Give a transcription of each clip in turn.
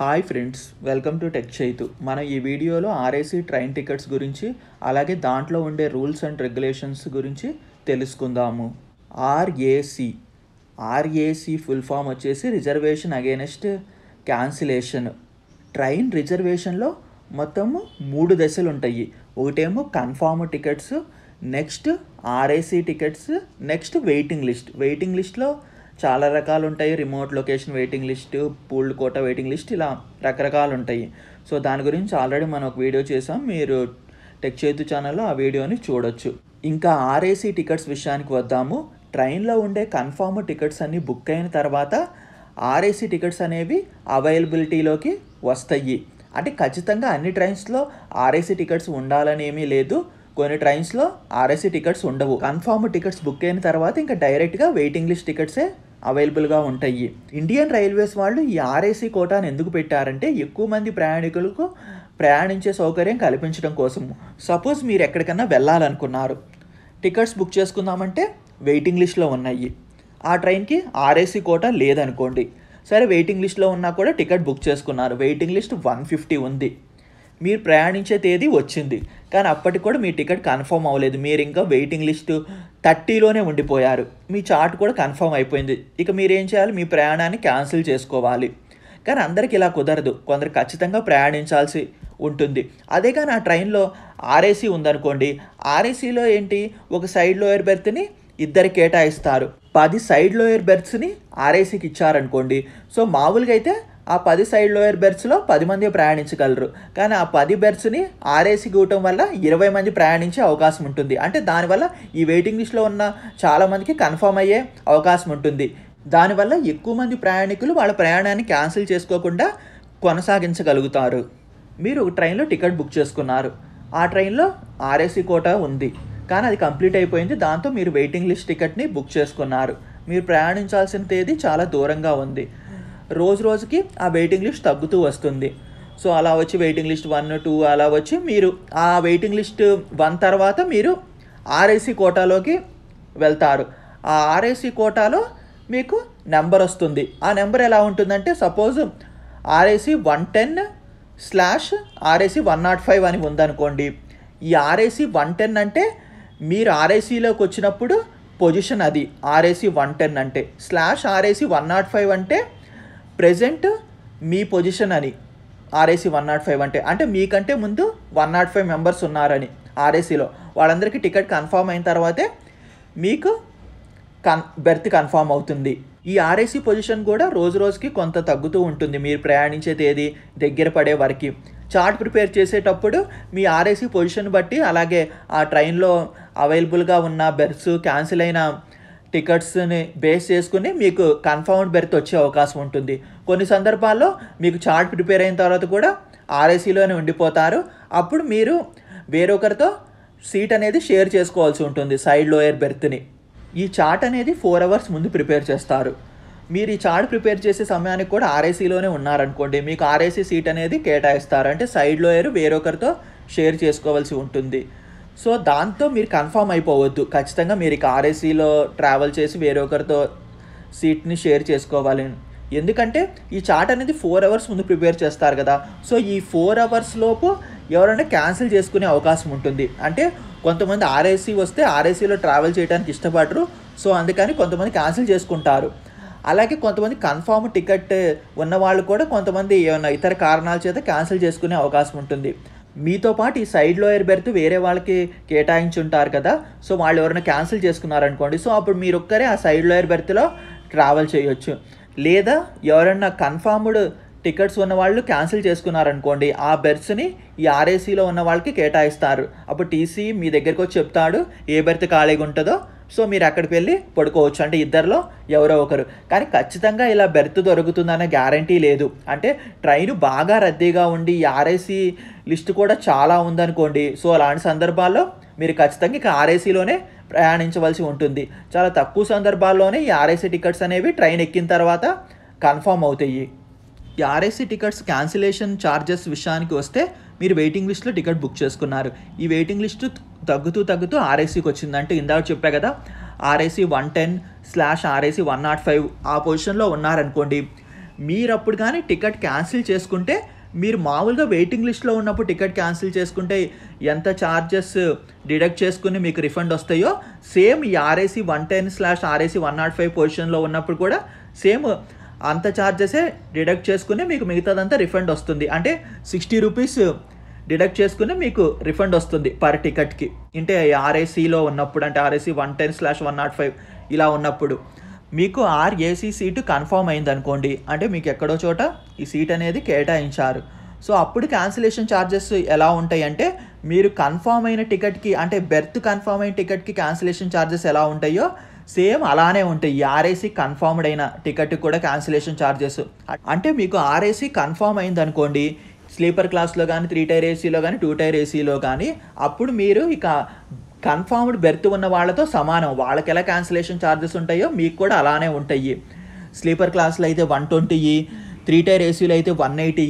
hi friends welcome to tech Chaitu మనం ఈ వీడియోలో ఆర్ఏసీ ట్రైన్ టికెట్స్ గురించి అలాగే దాంట్లో ఉండే రూల్స్ అండ్ రెగ్యులేషన్స్ గురించి తెలుసుకుందాము ఆర్ఏసీ ఆర్ఏసీ ఫుల్ ఫామ్ వచ్చేసి రిజర్వేషన్ అగేనెస్ట్ క్యాన్సిలేషన్ ట్రైన్ రిజర్వేషన్లో మొత్తము మూడు దశలు ఉంటాయి ఒకటేమో confirm tickets next RAC tickets next waiting list waiting లిస్ట్లో చాలా రకాలు ఉంటాయి remote location waiting list pooled quota waiting list ఇలా రకరకాలు ఉంటాయి సో దాని గురించి ఆల్రెడీ మనం ఒక వీడియో చేసాం మీరు టెక్ చేతు ఛానల్లో ఆ వీడియోని చూడొచ్చు ఇంకా ఆర్ఏసీ టికెట్స్ విషయానికి వద్దాము ట్రైన్లో ఉండే కన్ఫామ్ టికెట్స్ అన్నీ బుక్ అయిన తర్వాత ఆర్ఏసీ టికెట్స్ అనేవి అవైలబిలిటీలోకి వస్తాయి అంటే ఖచ్చితంగా అన్ని ట్రైన్స్లో ఆర్ఏసీ టికెట్స్ ఉండాలని ఏమీ లేదు కొన్ని ట్రైన్స్లో ఆర్ఏసీ టికెట్స్ ఉండవు కన్ఫామ్ టికెట్స్ బుక్ అయిన తర్వాత ఇంకా డైరెక్ట్గా వెయిటింగ్ లిస్ట్ టికెట్సే అవైలబుల్గా ఉంటాయి ఇండియన్ రైల్వేస్ వాళ్ళు ఈ ఆర్ఏసీ కోటాను ఎందుకు పెట్టారంటే ఎక్కువ మంది ప్రయాణికులకు ప్రయాణించే సౌకర్యం కల్పించడం కోసం సపోజ్ మీరు ఎక్కడికన్నా వెళ్ళాలనుకున్నారు టికెట్స్ బుక్ చేసుకుందామంటే వెయిటింగ్ లిస్ట్లో ఉన్నాయి ఆ ట్రైన్కి ఆర్ఏసీ కోట లేదనుకోండి సరే వెయిటింగ్ లిస్ట్లో ఉన్నా కూడా టికెట్ బుక్ చేసుకున్నారు వెయిటింగ్ లిస్ట్ వన్ ఫిఫ్టీ ఉంది మీరు ప్రయాణించే తేదీ వచ్చింది కానీ అప్పటికి కూడా మీ టికెట్ కన్ఫర్మ్ అవ్వలేదు మీరు ఇంకా వెయిటింగ్ లిస్టు థర్టీలోనే ఉండిపోయారు మీ చార్ట్ కూడా కన్ఫర్మ్ అయిపోయింది ఇక మీరేం చేయాలి మీ ప్రయాణాన్ని క్యాన్సిల్ చేసుకోవాలి కానీ అందరికి ఇలా కుదరదు కొందరు ఖచ్చితంగా ప్రయాణించాల్సి ఉంటుంది అదే కానీ ఆ ట్రైన్లో ఆర్ఏసీ ఉందనుకోండి ఆర్ఏసీలో ఏంటి ఒక సైడ్ లోయర్ బెర్త్ని ఇద్దరు కేటాయిస్తారు పది సైడ్ లోయర్ బెర్త్స్ని ఆర్ఏసీకి ఇచ్చారనుకోండి సో మామూలుగా అయితే ఆ పది సైడ్ లోయర్ బెర్త్స్లో పది మంది ప్రయాణించగలరు కానీ ఆ పది బెర్త్స్ని ఆర్ఏసీ గూటం వల్ల ఇరవై మంది ప్రయాణించే అవకాశం ఉంటుంది అంటే దానివల్ల ఈ వెయిటింగ్ లిస్ట్లో ఉన్న చాలామందికి కన్ఫర్మ్ అయ్యే అవకాశం ఉంటుంది దానివల్ల ఎక్కువ మంది ప్రయాణికులు వాళ్ళ ప్రయాణాన్ని క్యాన్సిల్ చేసుకోకుండా కొనసాగించగలుగుతారు మీరు ట్రైన్లో టికెట్ బుక్ చేసుకున్నారు ఆ ట్రైన్లో ఆర్ఏసీ కోట ఉంది కానీ అది కంప్లీట్ అయిపోయింది దాంతో మీరు వెయిటింగ్ లిస్ట్ టికెట్ని బుక్ చేసుకున్నారు మీరు ప్రయాణించాల్సిన తేదీ చాలా దూరంగా ఉంది రోజు రోజుకి ఆ వెయిటింగ్ లిస్ట్ తగ్గుతూ వస్తుంది సో అలా వచ్చి వెయిటింగ్ లిస్ట్ వన్ టూ అలా వచ్చి మీరు ఆ వెయిటింగ్ లిస్ట్ వన్ తర్వాత మీరు ఆర్ఏసీ కోటాలోకి వెళ్తారు ఆ ఆర్ఏసీ కోటాలో మీకు నెంబర్ వస్తుంది ఆ నెంబర్ ఎలా ఉంటుందంటే suppose RAC one ten slash RAC one nought five అని ఉందనుకోండి ఈ ఆర్ఏసీ వన్ టెన్ అంటే మీరు ఆర్ఏసీలోకి వచ్చినప్పుడు పొజిషన్ అది ఆర్ఏసీ వన్ టెన్ అంటే slash RAC one nought five అంటే ప్రజెంట్ మీ పొజిషన్ అని ఆర్ఏసీ వన్ నాట్ ఫైవ్ అంటే అంటే మీకంటే ముందు వన్ నాట్ ఫైవ్ మెంబర్స్ ఉన్నారని ఆర్ఏసీలో వాళ్ళందరికీ టికెట్ కన్ఫామ్ అయిన తర్వాతే మీకు కన్ బెర్త్ కన్ఫామ్ అవుతుంది ఈ ఆర్ఏసీ పొజిషన్ కూడా రోజు రోజుకి కొంత తగ్గుతూ ఉంటుంది మీరు ప్రయాణించే తేదీ దగ్గర పడే వరకు చార్ట్ ప్రిపేర్ చేసేటప్పుడు మీ ఆర్ఏసీ పొజిషన్ బట్టి అలాగే ఆ ట్రైన్లో అవైలబుల్గా ఉన్న బెర్త్స్ క్యాన్సిల్ అయిన టికెట్స్ని బేస్ చేసుకుని మీకు కన్ఫర్మ్డ్ బెర్త్ వచ్చే అవకాశం ఉంటుంది కొన్ని సందర్భాల్లో మీకు చార్ట్ ప్రిపేర్ అయిన తర్వాత కూడా ఆర్ఏసీలోనే ఉండిపోతారు అప్పుడు మీరు వేరొకరితో సీట్ అనేది షేర్ చేసుకోవాల్సి ఉంటుంది సైడ్ లోయర్ బెర్త్ని ఈ చార్ట్ అనేది ఫోర్ అవర్స్ ముందు ప్రిపేర్ చేస్తారు మీరు ఈ చార్ట్ ప్రిపేర్ చేసే సమయానికి కూడా ఆర్ఏసీలోనే ఉన్నారనుకోండి మీకు ఆర్ఏసీ సీట్ అనేది కేటాయిస్తారు అంటే సైడ్ లోయర్ వేరొకరితో షేర్ చేసుకోవాల్సి ఉంటుంది సో దాంతో మీరు కన్ఫామ్ అయిపోవద్దు ఖచ్చితంగా మీరు ఇక ఆర్ఏసీలో ట్రావెల్ చేసి వేరే ఒకరితో సీట్ని షేర్ చేసుకోవాలి ఎందుకంటే ఈ చాట్ అనేది ఫోర్ అవర్స్ ముందు ప్రిపేర్ చేస్తారు కదా సో ఈ ఫోర్ అవర్స్ లోపు ఎవరైనా క్యాన్సిల్ చేసుకునే అవకాశం ఉంటుంది అంటే కొంతమంది ఆర్ఏసీ వస్తే ఆర్ఏసీలో ట్రావెల్ చేయడానికి ఇష్టపడరు సో అందుకని కొంతమంది క్యాన్సిల్ చేసుకుంటారు అలాగే కొంతమంది కన్ఫామ్ టికెట్ ఉన్న వాళ్ళు కూడా కొంతమంది ఏమైనా ఇతర కారణాల చేత క్యాన్సిల్ చేసుకునే అవకాశం ఉంటుంది మీతో పాటు ఈ సైడ్ లోయర్ బెర్త్ వేరే వాళ్ళకి కేటాయించి ఉంటారు కదా సో వాళ్ళు ఎవరైనా క్యాన్సిల్ చేసుకున్నారనుకోండి సో అప్పుడు మీరు ఒక్కరే ఆ సైడ్ లోయర్ బెర్త్లో ట్రావెల్ చేయొచ్చు లేదా ఎవరన్నా కన్ఫర్మ్డ్ టికెట్స్ ఉన్న వాళ్ళు క్యాన్సిల్ చేసుకున్నారనుకోండి ఆ బెర్త్స్ని ఈ ఆర్ఏసీలో ఉన్న వాళ్ళకి కేటాయిస్తారు అప్పుడు టీసీ మీ దగ్గరకు వచ్చి చెప్తాడు ఏ బెర్త్ ఖాళీగా ఉంటుందో సో మీరు అక్కడికి వెళ్ళి పడుకోవచ్చు అంటే ఇద్దరిలో ఎవరో ఒకరు కానీ ఖచ్చితంగా ఇలా బెర్త్ దొరుకుతుందన్న గ్యారంటీ లేదు అంటే ట్రైన్ బాగా రద్దీగా ఉండి ఆర్ఏసీ లిస్ట్ కూడా చాలా ఉందనుకోండి సో అలాంటి సందర్భాల్లో మీరు ఖచ్చితంగా ఇక ఆర్ఏసీలోనే ప్రయాణించవలసి ఉంటుంది చాలా తక్కువ సందర్భాల్లోనే ఈ ఆర్ఏసీ టికెట్స్ అనేవి ట్రైన్ ఎక్కిన తర్వాత కన్ఫామ్ అవుతాయి ఈ ఆర్ఏసీ టికెట్స్ క్యాన్సిలేషన్ ఛార్జెస్ విషయానికి వస్తే మీరు వెయిటింగ్ లిస్ట్లో టికెట్ బుక్ చేసుకున్నారు ఈ వెయిటింగ్ లిస్టు తగ్గుతూ తగ్గుతూ ఆర్ఐసీకి వచ్చిందంటే ఇందాక చెప్పా కదా RAC one ten slash RAC one nought five ఆ పొజిషన్లో ఉన్నారనుకోండి మీరు అప్పుడు కానీ టికెట్ క్యాన్సిల్ చేసుకుంటే మీరు మామూలుగా వెయిటింగ్ లిస్ట్లో ఉన్నప్పుడు టికెట్ క్యాన్సిల్ చేసుకుంటే ఎంత ఛార్జెస్ డిడక్ట్ చేసుకుని మీకు రిఫండ్ వస్తాయో సేమ్ ఈ RAC one ten slash RAC one nought five పొజిషన్లో ఉన్నప్పుడు కూడా సేమ్ అంత ఛార్జెసే డిడక్ట్ చేసుకుని మీకు మిగతాదంతా రిఫండ్ వస్తుంది అంటే సిక్స్టీ రూపీస్ డిడక్ట్ చేసుకుని మీకు రిఫండ్ వస్తుంది పర్ టికెట్కి అంటే ఆర్ఏసీలో ఉన్నప్పుడు అంటే RAC one ten slash one nought five ఇలా ఉన్నప్పుడు మీకు ఆర్ఏసీ సీటు కన్ఫర్మ్ అయింది అనుకోండి అంటే మీకు ఎక్కడో చోట ఈ సీట్ అనేది కేటాయించారు సో అప్పుడు క్యాన్సిలేషన్ ఛార్జెస్ ఎలా ఉంటాయి అంటే మీరు కన్ఫామ్ అయిన టికెట్కి అంటే బెర్త్ కన్ఫామ్ అయిన టికెట్కి క్యాన్సిలేషన్ ఛార్జెస్ ఎలా ఉంటాయో సేమ్ అలానే ఉంటాయి ఈ ఆర్ఏసీ కన్ఫర్మ్డ్ అయిన టికెట్ కూడా క్యాన్సిలేషన్ ఛార్జెస్ అంటే మీకు ఆర్ఏసీ కన్ఫర్మ్ అయింది అనుకోండి స్లీపర్ క్లాస్లో కానీ త్రీ టైర్ ఏసీలో కానీ టూ టైర్ ఏసీలో కానీ అప్పుడు మీరు ఇక కన్ఫర్మ్డ్ బెర్త్ ఉన్న వాళ్ళతో సమానం వాళ్ళకి ఎలా క్యాన్సిలేషన్ ఛార్జెస్ ఉంటాయో మీకు కూడా అలానే ఉంటాయి స్లీపర్ క్లాస్లో అయితే వన్ ట్వంటీ త్రీ టైర్ ఏసీలు అయితే వన్ ఎయిటీ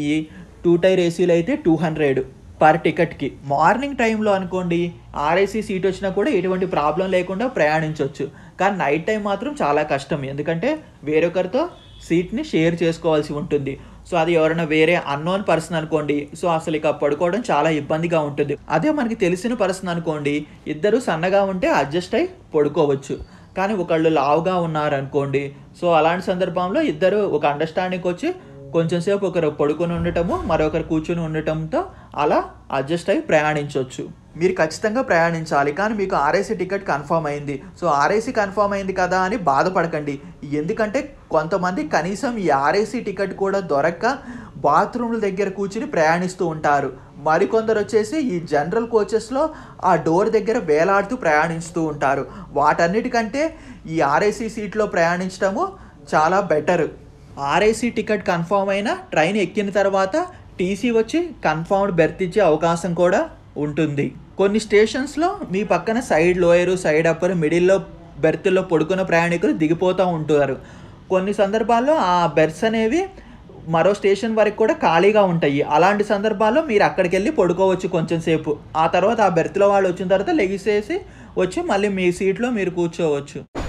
టూ టైర్ ఏసీలు అయితే టూ హండ్రెడ్ పర్ టికెట్కి మార్నింగ్ టైంలో అనుకోండి ఆర్ఏసీ సీట్ వచ్చినా కూడా ఎటువంటి ప్రాబ్లం లేకుండా ప్రయాణించవచ్చు కానీ నైట్ టైం మాత్రం చాలా కష్టం ఎందుకంటే వేరొకరితో సీట్ని షేర్ చేసుకోవాల్సి ఉంటుంది సో అది ఎవరైనా వేరే అన్నోన్ పర్సన్ అనుకోండి సో అసలు ఇక పడుకోవడం చాలా ఇబ్బందిగా ఉంటుంది అదే మనకి తెలిసిన పర్సన్ అనుకోండి ఇద్దరు సన్నగా ఉంటే అడ్జస్ట్ అయి పడుకోవచ్చు కానీ ఒకళ్ళు లావుగా ఉన్నారనుకోండి సో అలాంటి సందర్భంలో ఇద్దరు ఒక అండర్స్టాండింగ్ వచ్చి కొంచెంసేపు ఒకరు పడుకొని ఉండటము మరొకరు కూర్చుని ఉండటంతో అలా అడ్జస్ట్ అయి ప్రయాణించవచ్చు మీరు ఖచ్చితంగా ప్రయాణించాలి కానీ మీకు ఆర్ఐసీ టికెట్ కన్ఫామ్ అయింది సో ఆర్ఐసీ కన్ఫర్మ్ అయింది కదా అని బాధపడకండి ఎందుకంటే కొంతమంది కనీసం ఈ ఆర్ఐసీ టికెట్ కూడా దొరక్క బాత్రూమ్ల దగ్గర కూర్చుని ప్రయాణిస్తూ ఉంటారు మరికొందరు వచ్చేసి ఈ జనరల్ కోచెస్లో ఆ డోర్ దగ్గర వేలాడుతూ ప్రయాణిస్తూ ఉంటారు వాటన్నిటికంటే ఈ ఆర్ఐసీ సీట్లో ప్రయాణించడము చాలా బెటర్ ఆర్ఐసీ టికెట్ కన్ఫామ్ అయిన ట్రైన్ ఎక్కిన తర్వాత టీసీ వచ్చి కన్ఫామ్డ్ బెర్త్ ఇచ్చే అవకాశం కూడా ఉంటుంది కొన్ని స్టేషన్స్లో మీ పక్కన సైడ్ లోయరు సైడ్ అప్పర్ మిడిల్లో బెర్త్లో పడుకున్న ప్రయాణికులు దిగిపోతూ ఉంటారు కొన్ని సందర్భాల్లో ఆ బెర్త్స్ అనేవి మరో స్టేషన్ వరకు కూడా ఖాళీగా ఉంటాయి అలాంటి సందర్భాల్లో మీరు అక్కడికి వెళ్ళి పడుకోవచ్చు కొంచెం సేపు ఆ తర్వాత ఆ బెర్త్లో వాళ్ళు వచ్చిన తర్వాత లెగిసేసి వచ్చి మళ్ళీ మీ సీట్లో మీరు కూర్చోవచ్చు